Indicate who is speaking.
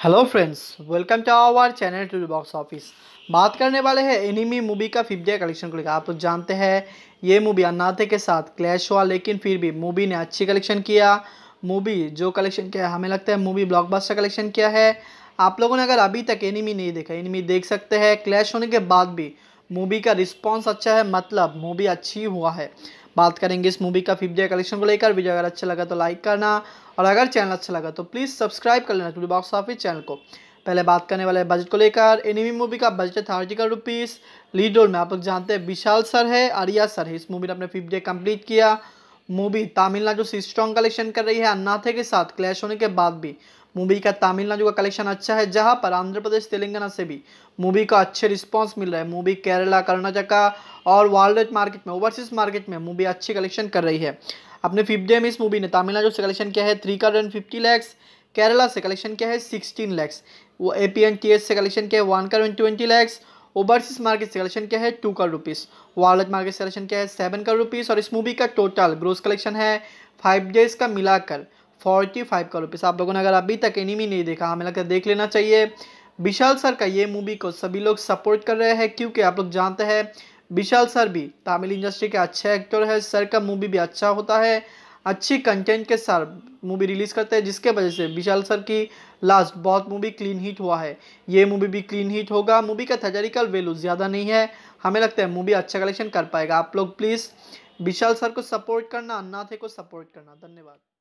Speaker 1: hello friends welcome to our channel to box office बात करने वाले हैं एनिमी मूवी का फिफ्थ डे कलेक्शन को लेकर आप लोग जानते हैं ये मूवी अन्नाथे के साथ क्लैश हुआ लेकिन फिर भी मूवी ने अच्छी कलेक्शन किया मूवी जो कलेक्शन किया हमें लगता है मूवी ब्लॉकबस्टर कलेक्शन किया है आप लोगों ने अगर अभी तक एनिमी नहीं देखा एनिमी देख सकते हैं क्लैश होने के बाद भी मूवी का रिस्पॉन्स अच्छा है मतलब मूवी अच्छी हुआ है बात करेंगे इस मूवी का फिफ्थ डे कलेक्शन को लेकर वीडियो अगर अच्छा लगा तो लाइक करना और अगर चैनल अच्छा लगा तो प्लीज़ सब्सक्राइब कर लेना बॉक्स ऑफिस चैनल को पहले बात करने वाले बजट को लेकर एनिमी मूवी का बजट है thirty crore rupees lead role में आप लोग जानते हैं विशाल सर है आरिया सर है इस मूवी ने अपने फिफ्थ डे कंप्लीट किया मूवी तमिलनाडु से स्ट्रॉन्ग कलेक्शन कर रही है अन्नाथे के साथ क्लैश होने के बाद भी मूवी का तमिलनाडु का कलेक्शन अच्छा है जहां पर आंध्र प्रदेश तेलंगाना से भी मूवी का अच्छे रिस्पांस मिल रहा है मूवी केरला कर्नाटका और वर्ल्ड मार्केट में ओवरसीज मार्केट में मूवी अच्छी कलेक्शन कर रही है अपने फिफ्थ डे में इस मूवी ने तमिलनाडु से कलेक्शन किया है three crore and fifty lakhs Kerala से कलेक्शन किया है सिक्सटीन लैक्स वो A P and T S से कलेक्शन किया है one crore and twenty lakhs overseas market से कलेक्शन किया है two crore rupees world market से कलेक्शन किया है सेवन करोड़ रुपीज़ और इस मूवी का टोटल ग्रोस कलेक्शन है फाइव डेज का मिलाकर फोर्टी फाइव करोड़ रुपीज़ आप लोगों ने अगर अभी तक एनिमी नहीं देखा हमें लगता है देख लेना चाहिए विशाल सर का ये मूवी को सभी लोग सपोर्ट कर रहे हैं क्योंकि आप लोग जानते हैं विशाल सर भी तमिल इंडस्ट्री के अच्छे एक्टर है सर का मूवी भी अच्छा होता है अच्छी कंटेंट के साथ मूवी रिलीज़ करते हैं जिसके वजह से विशाल सर की लास्ट बहुत मूवी क्लीन हिट हुआ है ये मूवी भी क्लीन हिट होगा मूवी का थेटरिकल वैल्यू ज़्यादा नहीं है हमें लगता है मूवी अच्छा कलेक्शन कर पाएगा आप लोग प्लीज़ विशाल सर को सपोर्ट करना अन्नाथे को सपोर्ट करना धन्यवाद